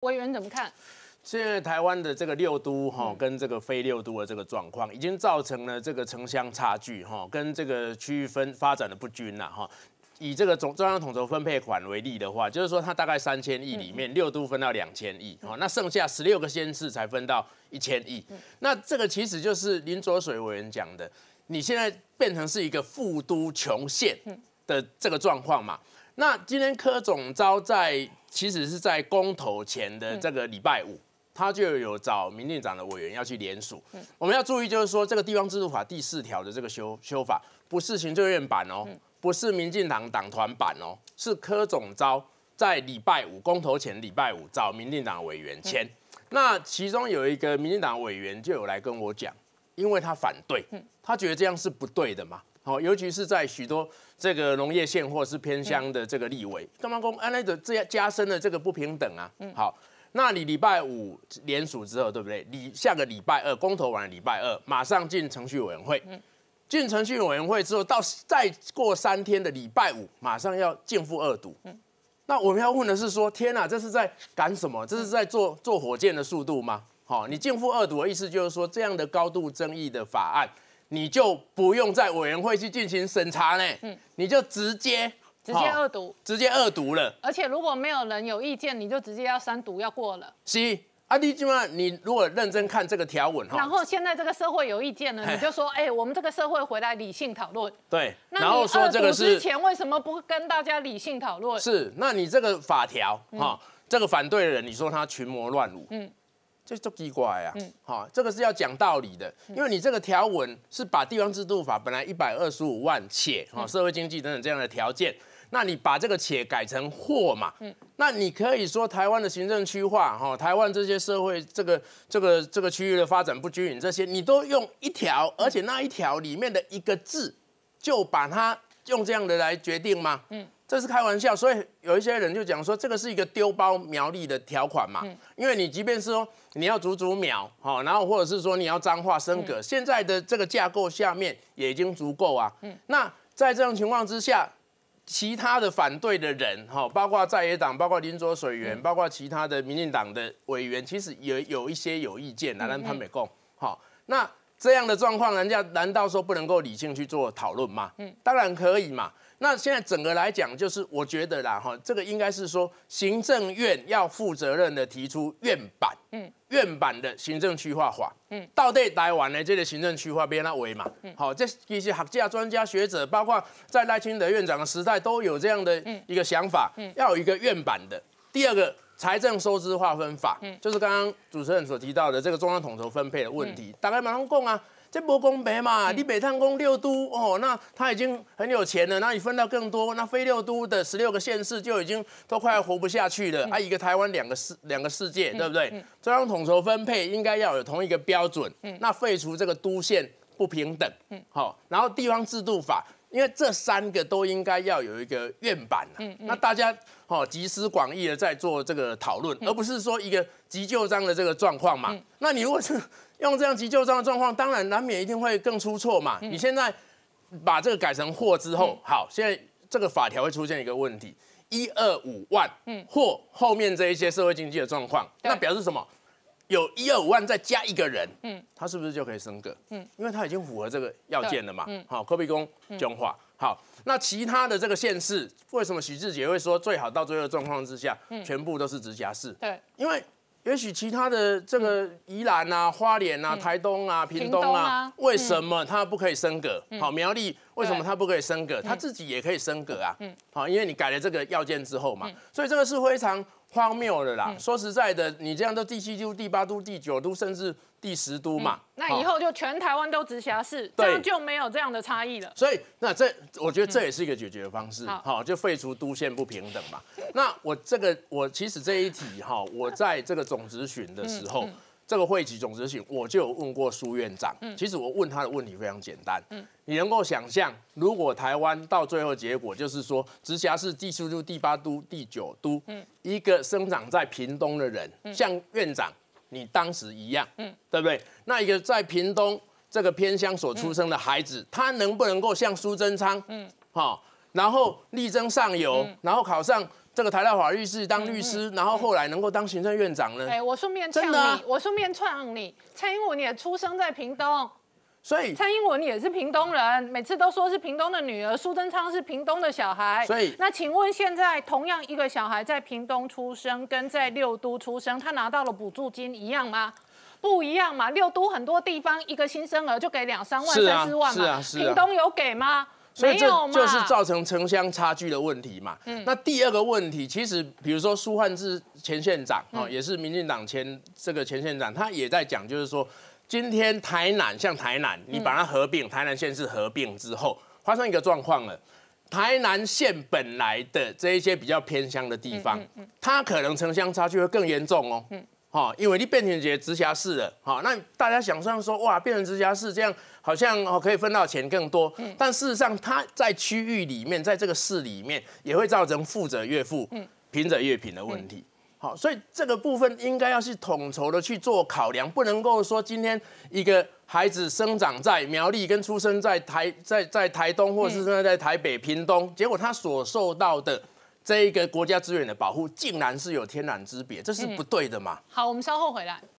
委员怎么看？现在台湾的这个六都哈，跟这个非六都的这个状况，已经造成了这个城乡差距哈，跟这个区域分发展的不均呐哈。以这个中中央统筹分配款为例的话，就是说它大概三千亿里面，六都分到两千亿，好，那剩下十六个县市才分到一千亿。那这个其实就是林卓水委员讲的，你现在变成是一个富都穷县的这个状况嘛？那今天柯总招在。其实是在公投前的这个礼拜五，他就有找民进党的委员要去联署。我们要注意，就是说这个地方制度法第四条的这个修修法，不是行政院版哦，不是民进党党团版哦，是柯总招在礼拜五公投前礼拜五找民进党委员签。那其中有一个民进党委员就有来跟我讲，因为他反对，他觉得这样是不对的嘛。好，尤其是在许多这个农业县或是偏乡的这个立委，干嘛公安来的这样加深了这个不平等啊！好，那你礼拜五联署之后，对不对？你下个礼拜二公投完礼拜二，马上进程序委员会。嗯，进程序委员会之后，到再过三天的礼拜五，马上要进付二读。嗯，那我们要问的是说，天哪，这是在赶什么？这是在做做火箭的速度吗？好，你进付二读的意思就是说，这样的高度争议的法案。你就不用在委员会去进行审查呢，嗯，你就直接直接恶毒，直接恶毒了。而且如果没有人有意见，你就直接要删毒要过了。是阿基本上你如果认真看这个条文哈，然后现在这个社会有意见了，你就说，哎，我们这个社会回来理性讨论。对，然后说这个是前为什么不跟大家理性讨论？是，那你这个法条哈，这个反对人，你说他群魔乱舞，嗯。就奇怪啊！好，这个是要讲道理的，因为你这个条文是把地方制度法本来一百二十五万且哈社会经济等等这样的条件，那你把这个且改成或嘛？嗯，那你可以说台湾的行政区划哈，台湾这些社会这个这个这个区域的发展不均匀这些，你都用一条，而且那一条里面的一个字，就把它用这样的来决定吗？嗯。这是开玩笑，所以有一些人就讲说这个是一个丢包苗栗的条款嘛，因为你即便是说你要足足秒，好，然后或者是说你要脏话升格，现在的这个架构下面也已经足够啊。那在这种情况之下，其他的反对的人，哈，包括在野党，包括林卓水源，包括其他的民进党的委员，其实也有一些有意见，来让潘美共，好，那这样的状况，人家难道说不能够理性去做讨论吗？当然可以嘛。那现在整个来讲，就是我觉得啦，哈，这个应该是说行政院要负责任的提出院版，嗯，院版的行政区划法，嗯，到底台湾的这个行政区划变哪位嘛，嗯，好，这一些学家、专家学者，包括在赖清德院长的时代都有这样的一个想法，嗯，要有一个院版的。第二个财政收支划分法，嗯，就是刚刚主持人所提到的这个中央统筹分配的问题，大概马上共啊。这不公平嘛！你北碳工六都哦，那他已经很有钱了，那你分到更多，那非六都的十六个县市就已经都快活不下去了。啊，一个台湾两个世两个世界，对不对？中央统筹分配应该要有同一个标准，那废除这个都县不平等，好，然后地方制度法。因为这三个都应该要有一个院板呐，那大家好集思广益的在做这个讨论，而不是说一个急救章的这个状况嘛。那你如果是用这样急救章的状况，当然难免一定会更出错嘛。你现在把这个改成“或”之后，好，现在这个法条会出现一个问题：一二五万，嗯，或后面这一些社会经济的状况，那表示什么？有一二五万再加一个人，嗯，他是不是就可以升格？嗯，因为他已经符合这个要件了嘛。嗯，好，科比公彰化。好，那其他的这个县市，为什么徐志杰会说最好到最后状况之下，嗯，全部都是直辖市？对，因为也许其他的这个宜兰啊、花莲啊、台东啊、屏东啊，为什么它不可以升格？好，苗栗为什么它不可以升格？它自己也可以升格啊。嗯，好，因为你改了这个要件之后嘛，所以这个是非常。荒谬的啦！说实在的，你这样都第七都、第八都、第九都，甚至第十都嘛，那以后就全台湾都直辖市，这样就没有这样的差异了。所以，那这我觉得这也是一个解决方式，好，就废除都县不平等嘛。那我这个，我其实这一题哈，我在这个总咨询的时候。这个汇集总执行，我就有问过苏院长。嗯，其实我问他的问题非常简单。嗯，你能够想象，如果台湾到最后结果就是说，直辖市、第四都、第八都、第九都，嗯，一个生长在屏东的人，像院长你当时一样，嗯，对不对？那一个在屏东这个偏乡所出生的孩子，他能不能够像苏贞昌？嗯，好。然后力争上游，然后考上这个台大法律系当律师，然后后来能够当行政院长呢。哎，我顺便真你。我顺便串你，蔡英文也出生在屏东，所以蔡英文也是屏东人，每次都说是屏东的女儿，苏贞昌是屏东的小孩。所以那请问，现在同样一个小孩在屏东出生，跟在六都出生，他拿到了补助金一样吗？不一样嘛，六都很多地方一个新生儿就给两三万、三四万嘛，屏东有给吗？所以这就是造成城乡差距的问题嘛。那第二个问题，其实比如说苏焕智前县长哦，也是民进党前这个前县长，他也在讲，就是说，今天台南像台南，你把它合并，台南县市合并之后，发生一个状况了，台南县本来的这一些比较偏乡的地方，它可能城乡差距会更严重哦。哈，因为你变成直辖市了，哈，那大家想象说哇，变成直辖市这样，好像可以分到钱更多，但事实上，它在区域里面，在这个市里面，也会造成富者越富，嗯，贫者越贫的问题。好，所以这个部分应该要去统筹的去做考量，不能够说今天一个孩子生长在苗栗，跟出生在台在在台东，或者是现在在台北、屏东，结果他所受到的。这一个国家资源的保护，竟然是有天壤之别，这是不对的嘛？好，我们稍后回来。